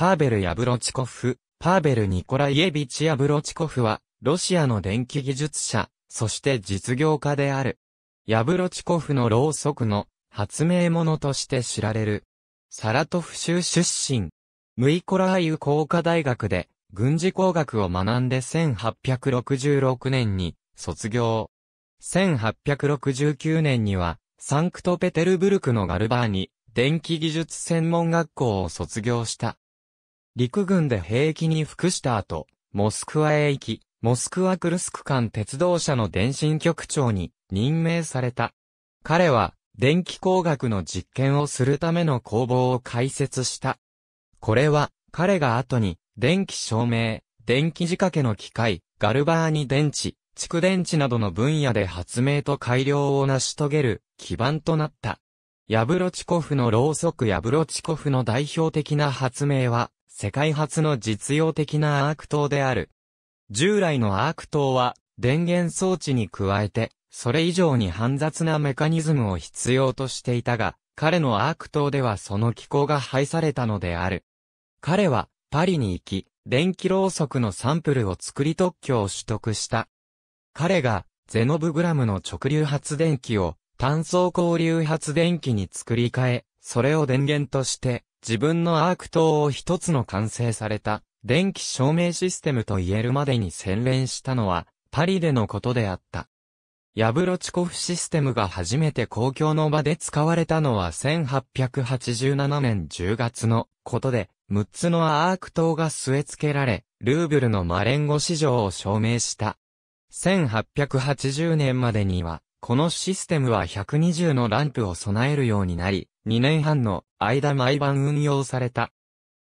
パーベル・ヤブロチコフ、パーベル・ニコライエビチ・ヤブロチコフは、ロシアの電気技術者、そして実業家である。ヤブロチコフのろうそくの発明者として知られる。サラトフ州出身。ムイコラーユ工科大学で軍事工学を学んで1866年に卒業。1869年にはサンクトペテルブルクのガルバーに電気技術専門学校を卒業した。陸軍で兵役に服した後、モスクワへ行き、モスクワクルスク間鉄道社の電信局長に任命された。彼は、電気工学の実験をするための工房を開設した。これは、彼が後に、電気照明、電気仕掛けの機械、ガルバーニ電池、蓄電池などの分野で発明と改良を成し遂げる基盤となった。ヤブロチコフのろうそくヤブロチコフの代表的な発明は、世界初の実用的なアーク灯である。従来のアーク灯は、電源装置に加えて、それ以上に煩雑なメカニズムを必要としていたが、彼のアーク島ではその機構が廃されたのである。彼は、パリに行き、電気ろうそくのサンプルを作り特許を取得した。彼が、ゼノブグラムの直流発電機を、単素交流発電機に作り変え、それを電源として、自分のアーク島を一つの完成された、電気照明システムと言えるまでに洗練したのは、パリでのことであった。ヤブロチコフシステムが初めて公共の場で使われたのは1887年10月のことで、6つのアーク島が据え付けられ、ルーブルのマレンゴ市場を証明した。1880年までには、このシステムは120のランプを備えるようになり、2年半の間毎晩運用された。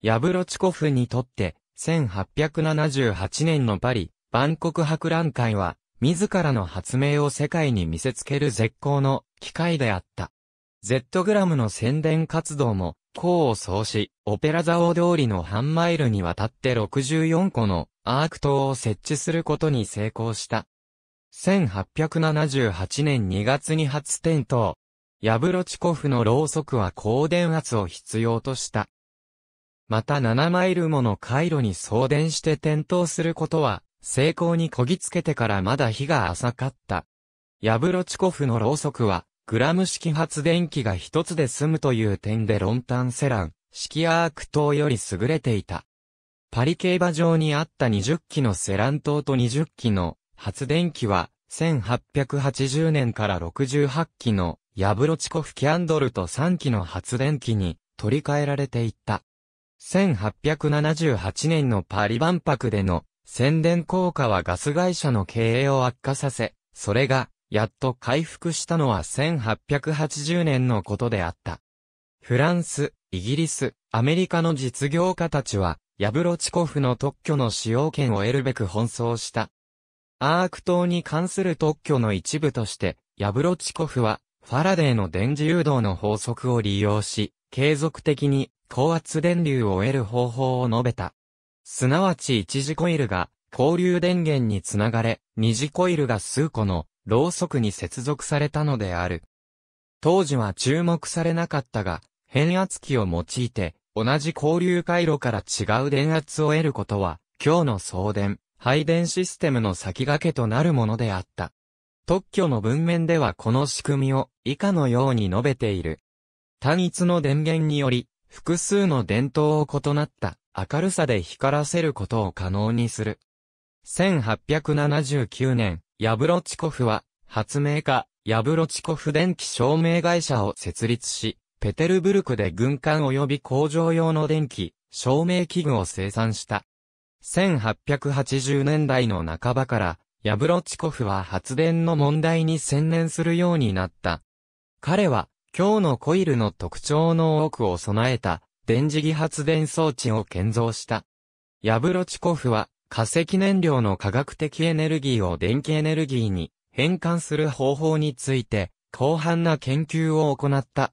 ヤブロチコフにとって、1878年のパリ、万国博覧会は、自らの発明を世界に見せつける絶好の機会であった。Z グラムの宣伝活動も、功を奏し、オペラ座王通りの半マイルにわたって64個のアーク塔を設置することに成功した。1878年2月に初点灯、ヤブロチコフのろうそくは高電圧を必要とした。また7マイルもの回路に送電して点灯することは、成功にこぎつけてからまだ日が浅かった。ヤブロチコフのろうそくは、グラム式発電機が一つで済むという点でロンタンセラン、式アーク灯より優れていた。パリ競馬場にあった20機のセラン灯と20機の発電機は、1880年から68機のヤブロチコフキャンドルと3機の発電機に取り替えられていった。1878年のパリ万博での宣伝効果はガス会社の経営を悪化させ、それがやっと回復したのは1880年のことであった。フランス、イギリス、アメリカの実業家たちは、ヤブロチコフの特許の使用権を得るべく奔走した。アーク島に関する特許の一部として、ヤブロチコフは、ファラデーの電磁誘導の法則を利用し、継続的に高圧電流を得る方法を述べた。すなわち一次コイルが交流電源につながれ、二次コイルが数個のろうそくに接続されたのである。当時は注目されなかったが、変圧器を用いて、同じ交流回路から違う電圧を得ることは、今日の送電、配電システムの先駆けとなるものであった。特許の文面ではこの仕組みを以下のように述べている。単一の電源により、複数の電灯を異なった明るさで光らせることを可能にする。1879年、ヤブロチコフは、発明家、ヤブロチコフ電気照明会社を設立し、ペテルブルクで軍艦及び工場用の電気、照明器具を生産した。1880年代の半ばから、ヤブロチコフは発電の問題に専念するようになった。彼は、今日のコイルの特徴の多くを備えた、電磁気発電装置を建造した。ヤブロチコフは、化石燃料の科学的エネルギーを電気エネルギーに変換する方法について、広範な研究を行った。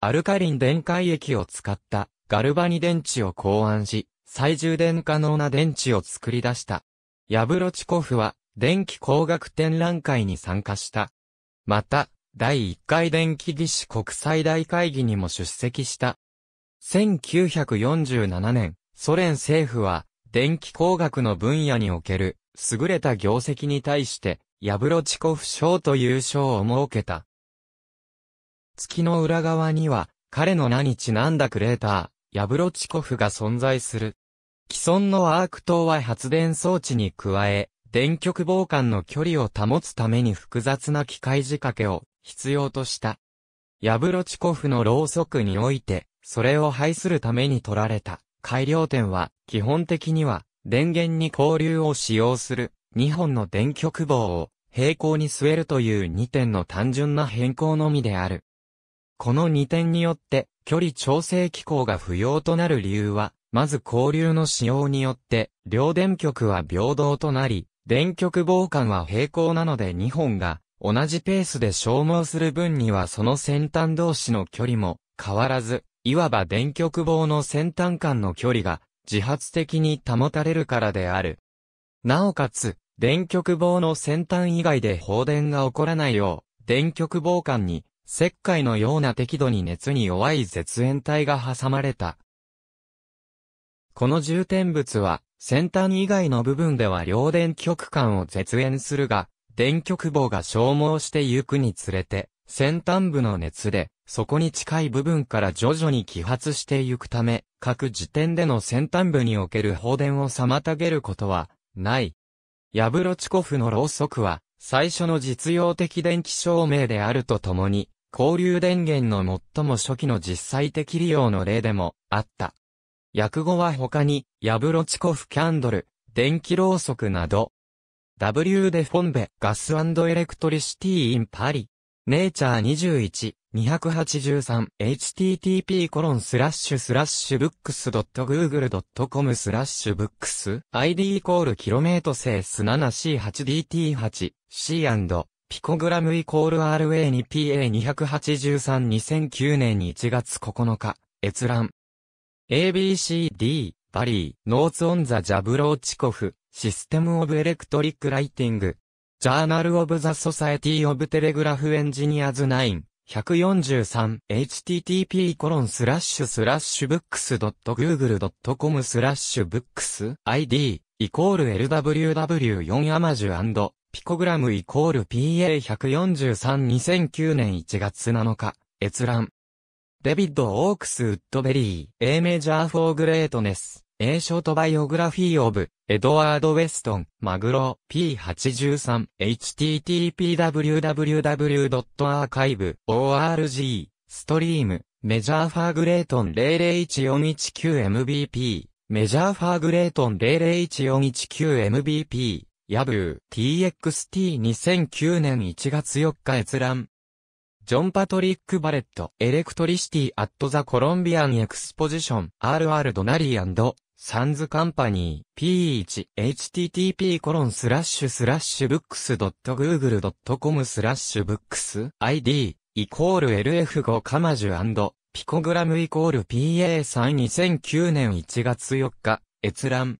アルカリン電解液を使ったガルバニ電池を考案し、最充電可能な電池を作り出した。ヤブロチコフは電気工学展覧会に参加した。また、第1回電気技師国際大会議にも出席した。1947年、ソ連政府は、電気工学の分野における、優れた業績に対して、ヤブロチコフ賞という賞を設けた。月の裏側には、彼の名にちなんだクレーター、ヤブロチコフが存在する。既存のアーク島は発電装置に加え、電極防寒の距離を保つために複雑な機械仕掛けを必要とした。ヤブロチコフのろうそくにおいて、それを排するために取られた改良点は、基本的には、電源に交流を使用する2本の電極棒を平行に据えるという2点の単純な変更のみである。この2点によって距離調整機構が不要となる理由は、まず交流の使用によって両電極は平等となり、電極防寒は平行なので2本が同じペースで消耗する分にはその先端同士の距離も変わらず、いわば電極棒の先端間の距離が自発的に保たれるからである。なおかつ、電極棒の先端以外で放電が起こらないよう、電極棒間に石灰のような適度に熱に弱い絶縁体が挟まれた。この充填物は、先端以外の部分では両電極間を絶縁するが、電極棒が消耗してゆくにつれて、先端部の熱で、そこに近い部分から徐々に揮発してゆくため、各時点での先端部における放電を妨げることは、ない。ヤブロチコフのろうそくは、最初の実用的電気証明であるとともに、交流電源の最も初期の実際的利用の例でもあった。訳語は他に、ヤブロチコフキャンドル、電気ろうそくなど。W でフォンベ、ガスエレクトリシティインパリ。ネイチャー21、283http コロンスラッシュスラッシュブックス .google.com スラッシュブックス ID イコールキロメートセース 7C8DT8 C& ピコグラムイコール RA2PA283 2009年1月9日閲覧 ABCD、バリー、ノーツ・オン・ザ・ジャブローチコフ、システム・オブ・エレクトリック・ライティング、ジャーナル・オブ・ザ・ソサエティ・オブ・テレグラフ・エンジニアズ9、143 http コロンスラッシュスラッシュブックスドット .google.com スラッシュブックス ID イコール LWW4 アマジュピコグラムイコール PA1432009 年1月7日閲覧デビッド・オークス・ウッドベリー、A Major for Greatness, A Short Biography of, エドワード・ウェストン、マグロ、P83、http://www.archive.org、ストリーム、メジャーファーグレートン 001419MVP、メジャーファーグレートン 001419MVP、ヤブー、TXT2009 年1月4日閲覧。ジョン・パトリック・バレット、エレクトリシティ・アット・ザ・コロンビアン・エクスポジション、RR ドナリーサンズ・カンパニー、P1、http コロンスラッシュスラッシュブックスグーグル l e c o m スラッシュブックス ID、イコール LF5 カマジュピコグラムイコール PA32009 年1月4日、閲覧。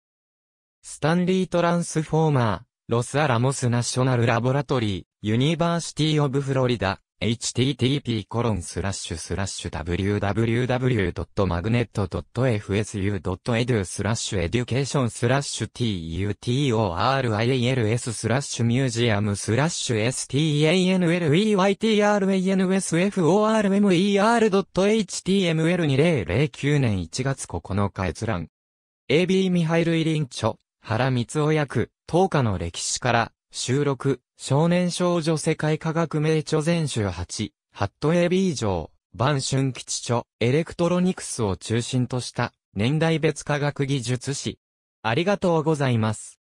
スタンリー・トランスフォーマー、ロス・アラモス・ナショナル・ラボラトリー、ユニバーシティ・オブ・フロリダ。http://www.magnet.fsu.edu education s l ッ s h tutorials m u s e u m stanleytranusformer.html2009 年1月9日閲覧。AB ミハイルイリンチョ、原光夫役、10日の歴史から、収録、少年少女世界科学名著全集8、ハットエビー城、万春吉著、エレクトロニクスを中心とした、年代別科学技術史。ありがとうございます。